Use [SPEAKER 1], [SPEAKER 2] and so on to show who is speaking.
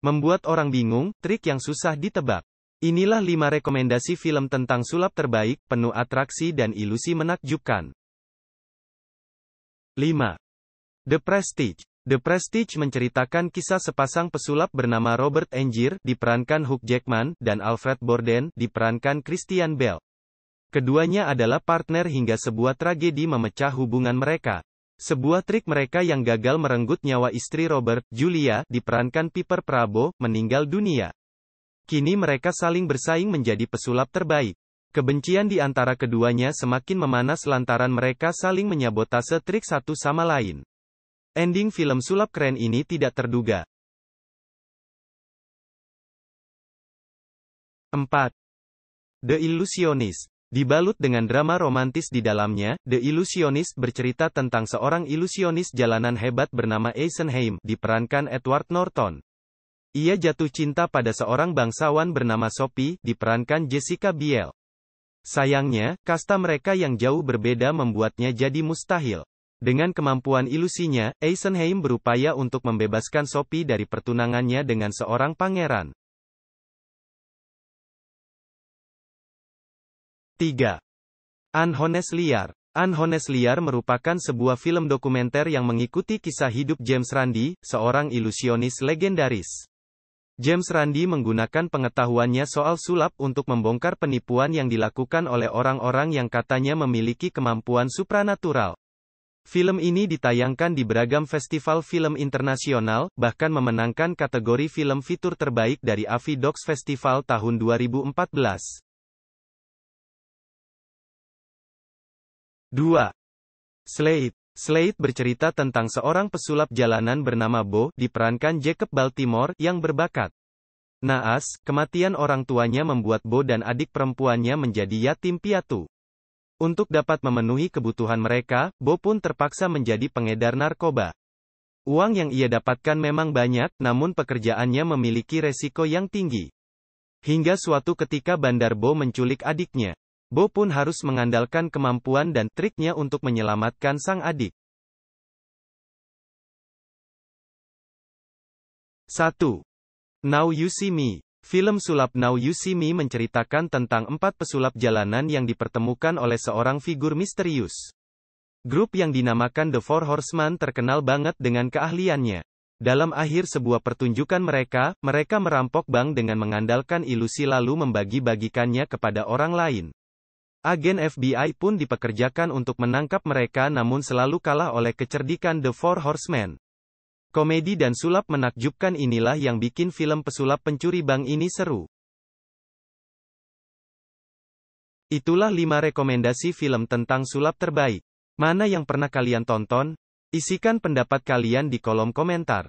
[SPEAKER 1] Membuat orang bingung, trik yang susah ditebak. Inilah 5 rekomendasi film tentang sulap terbaik, penuh atraksi dan ilusi menakjubkan. 5. The Prestige The Prestige menceritakan kisah sepasang pesulap bernama Robert Engier, diperankan Hugh Jackman, dan Alfred Borden, diperankan Christian Bale. Keduanya adalah partner hingga sebuah tragedi memecah hubungan mereka. Sebuah trik mereka yang gagal merenggut nyawa istri Robert, Julia, diperankan Piper Prabo, meninggal dunia. Kini mereka saling bersaing menjadi pesulap terbaik. Kebencian di antara keduanya semakin memanas lantaran mereka saling menyabotase trik satu sama lain. Ending film sulap keren ini tidak terduga. 4. The Illusionist Dibalut dengan drama romantis di dalamnya, The Illusionist bercerita tentang seorang ilusionis jalanan hebat bernama Eisenheim, diperankan Edward Norton. Ia jatuh cinta pada seorang bangsawan bernama Sophie, diperankan Jessica Biel. Sayangnya, kasta mereka yang jauh berbeda membuatnya jadi mustahil. Dengan kemampuan ilusinya, Eisenheim berupaya untuk membebaskan Sophie dari pertunangannya dengan seorang pangeran. 3. Anhones Liar Anhones Liar merupakan sebuah film dokumenter yang mengikuti kisah hidup James Randi, seorang ilusionis legendaris. James Randi menggunakan pengetahuannya soal sulap untuk membongkar penipuan yang dilakukan oleh orang-orang yang katanya memiliki kemampuan supranatural. Film ini ditayangkan di beragam festival film internasional, bahkan memenangkan kategori film fitur terbaik dari AVI Docs Festival tahun 2014. 2. Slade Slade bercerita tentang seorang pesulap jalanan bernama Bo, diperankan Jacob Baltimore, yang berbakat. Naas, kematian orang tuanya membuat Bo dan adik perempuannya menjadi yatim piatu. Untuk dapat memenuhi kebutuhan mereka, Bo pun terpaksa menjadi pengedar narkoba. Uang yang ia dapatkan memang banyak, namun pekerjaannya memiliki resiko yang tinggi. Hingga suatu ketika Bandar Bo menculik adiknya. Bo pun harus mengandalkan kemampuan dan triknya untuk
[SPEAKER 2] menyelamatkan sang adik.
[SPEAKER 1] 1. Now You See Me Film sulap Now You See Me menceritakan tentang empat pesulap jalanan yang dipertemukan oleh seorang figur misterius. Grup yang dinamakan The Four Horsemen terkenal banget dengan keahliannya. Dalam akhir sebuah pertunjukan mereka, mereka merampok bank dengan mengandalkan ilusi lalu membagi-bagikannya kepada orang lain. Agen FBI pun dipekerjakan untuk menangkap mereka namun selalu kalah oleh kecerdikan The Four Horsemen. Komedi dan sulap menakjubkan inilah yang bikin film pesulap pencuri bank ini seru. Itulah 5 rekomendasi film tentang sulap terbaik. Mana yang pernah kalian tonton? Isikan pendapat kalian di kolom komentar.